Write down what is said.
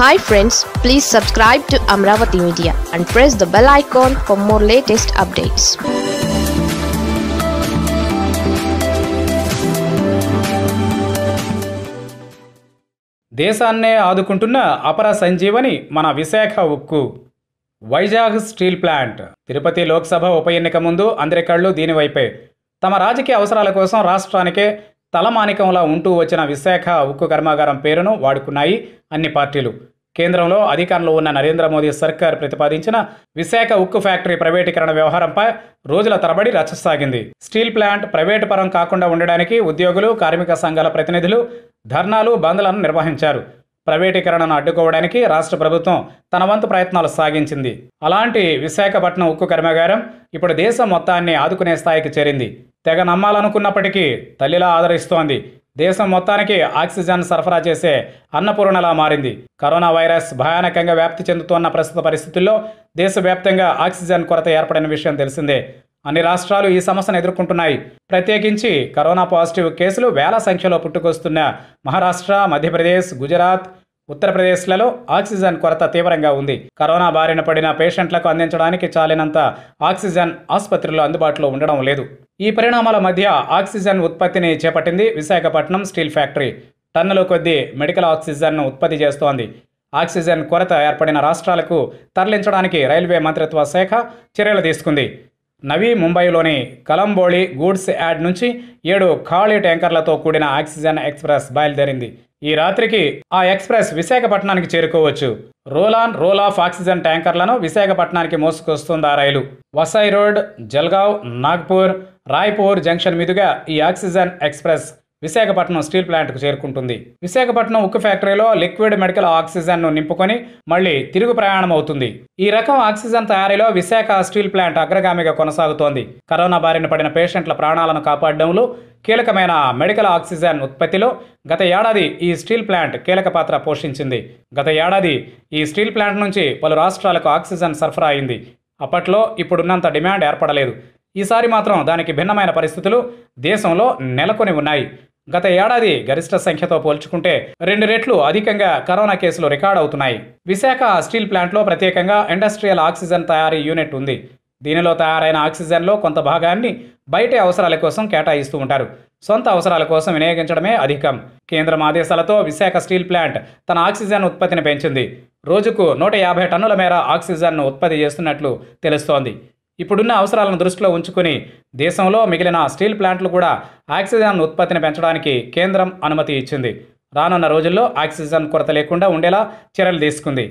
hi friends please subscribe to Amaravati media and press the bell icon for more latest updates దేశాన్నే ఆదుకుంటున్న అపర సంజీవని మన విశాఖ ఉక్కు Vizag steel plant Tirupati Lok Sabha ఉప ఎన్నిక ముందు అందరి కళ్ళు దీనివైపే తమ రాజకీయ అవసరాల కోసం రాష్ట్రానికే తలమానికంలా ఉంటూ వచ్చిన విశాఖ ఉక్కు కర్మాగారం పేరును వాడుకున్నాయి అన్ని పార్టీలు కేంద్రంలో అధికారంలో ఉన్న నరేంద్ర మోదీ సర్కార్ ప్రతిపాదించిన విశాఖ ఉక్కు ఫ్యాక్టరీ ప్రైవేటీకరణ వ్యవహారంపై రోజుల తరబడి రచ్చ సాగింది స్టీల్ ప్లాంట్ ప్రైవేటు పరం కాకుండా ఉండడానికి ఉద్యోగులు కార్మిక సంఘాల ప్రతినిధులు ధర్నాలు బంద్లను నిర్వహించారు ప్రైవేటీకరణను అడ్డుకోవడానికి రాష్ట్ర ప్రభుత్వం తన వంతు ప్రయత్నాలు సాగించింది అలాంటి విశాఖపట్నం ఉక్కు కర్మాగారం ఇప్పుడు దేశం మొత్తాన్ని ఆదుకునే స్థాయికి చేరింది తెగ నమ్మాలనుకున్నప్పటికీ తల్లిలా ఆదరిస్తోంది దేశం మొత్తానికి ఆక్సిజన్ సరఫరా చేసే అన్నపూర్ణలా మారింది కరోనా వైరస్ భయానకంగా వ్యాప్తి చెందుతున్న ప్రస్తుత పరిస్థితుల్లో దేశవ్యాప్తంగా ఆక్సిజన్ కొరత ఏర్పడిన విషయం తెలిసిందే అన్ని రాష్ట్రాలు ఈ సమస్యను ఎదుర్కొంటున్నాయి ప్రత్యేకించి కరోనా పాజిటివ్ కేసులు వేల సంఖ్యలో పుట్టుకొస్తున్న మహారాష్ట్ర మధ్యప్రదేశ్ గుజరాత్ ఉత్తరప్రదేశ్లలో ఆక్సిజన్ కొరత తీవ్రంగా ఉంది కరోనా బారిన పడిన పేషెంట్లకు అందించడానికి చాలినంత ఆక్సిజన్ ఆసుపత్రిలో అందుబాటులో ఉండడం లేదు ఈ పరిణామాల మధ్య ఆక్సిజన్ ఉత్పత్తిని చేపట్టింది విశాఖపట్నం స్టీల్ ఫ్యాక్టరీ టన్నుల కొద్దీ మెడికల్ ఆక్సిజన్ను ఉత్పత్తి చేస్తోంది ఆక్సిజన్ కొరత ఏర్పడిన రాష్ట్రాలకు తరలించడానికి రైల్వే మంత్రిత్వ శాఖ చర్యలు తీసుకుంది నవీ ముంబైలోని కలంబోళి గూడ్స్ యాడ్ నుంచి ఏడు ఖాళీ ట్యాంకర్లతో కూడిన ఆక్సిజన్ ఎక్స్ప్రెస్ బయలుదేరింది ఈ రాత్రికి ఆ ఎక్స్ప్రెస్ విశాఖపట్నానికి చేరుకోవచ్చు రోలాన్ రోల్ ఆఫ్ ఆక్సిజన్ ట్యాంకర్లను విశాఖపట్నానికి మోసుకొస్తుంది ఆ రైలు వసై రోడ్ జల్గావ్ నాగ్పూర్ రాయ్పూర్ జంక్షన్ మీదుగా ఈ ఆక్సిజన్ ఎక్స్ప్రెస్ విశాఖపట్నం స్టీల్ ప్లాంట్కు చేరుకుంటుంది విశాఖపట్నం ఉక్కు ఫ్యాక్టరీలో లిక్విడ్ మెడికల్ ఆక్సిజన్ను నింపుకొని మళ్లీ తిరుగు ప్రయాణం అవుతుంది ఈ రకం ఆక్సిజన్ తయారీలో విశాఖ స్టీల్ ప్లాంట్ అగ్రగామిగా కొనసాగుతోంది కరోనా బారిన పడిన పేషెంట్ల ప్రాణాలను కాపాడడంలో కీలకమైన మెడికల్ ఆక్సిజన్ ఉత్పత్తిలో గత ఏడాది ఈ స్టీల్ ప్లాంట్ కీలక పాత్ర పోషించింది గత ఏడాది ఈ స్టీల్ ప్లాంట్ నుంచి పలు రాష్ట్రాలకు ఆక్సిజన్ సరఫరా అయింది అప్పట్లో ఇప్పుడున్నంత డిమాండ్ ఏర్పడలేదు ఈసారి మాత్రం దానికి భిన్నమైన పరిస్థితులు దేశంలో నెలకొని ఉన్నాయి గత ఏడాది గరిష్ట సంఖ్యతో పోల్చుకుంటే రెండు రెట్లు అధికంగా కరోనా కేసులు రికార్డ్ అవుతున్నాయి విశాఖ స్టీల్ ప్లాంట్లో ప్రత్యేకంగా ఇండస్ట్రియల్ ఆక్సిజన్ తయారీ యూనిట్ ఉంది దీనిలో తయారైన ఆక్సిజన్లో కొంత భాగాన్ని బయట అవసరాల కోసం కేటాయిస్తూ ఉంటారు సొంత అవసరాల కోసం వినియోగించడమే అధికం కేంద్రం ఆదేశాలతో విశాఖ స్టీల్ ప్లాంట్ తన ఆక్సిజన్ ఉత్పత్తిని పెంచింది రోజుకు నూట యాభై టన్నుల మేర ఆక్సిజన్ను ఉత్పత్తి చేస్తున్నట్లు తెలుస్తోంది ఇప్పుడున్న అవసరాలను దృష్టిలో ఉంచుకుని దేశంలో మిగిలిన స్టీల్ ప్లాంట్లు కూడా ఆక్సిజన్ ఉత్పత్తిని పెంచడానికి కేంద్రం అనుమతి ఇచ్చింది రానున్న రోజుల్లో ఆక్సిజన్ కొరత లేకుండా ఉండేలా చర్యలు తీసుకుంది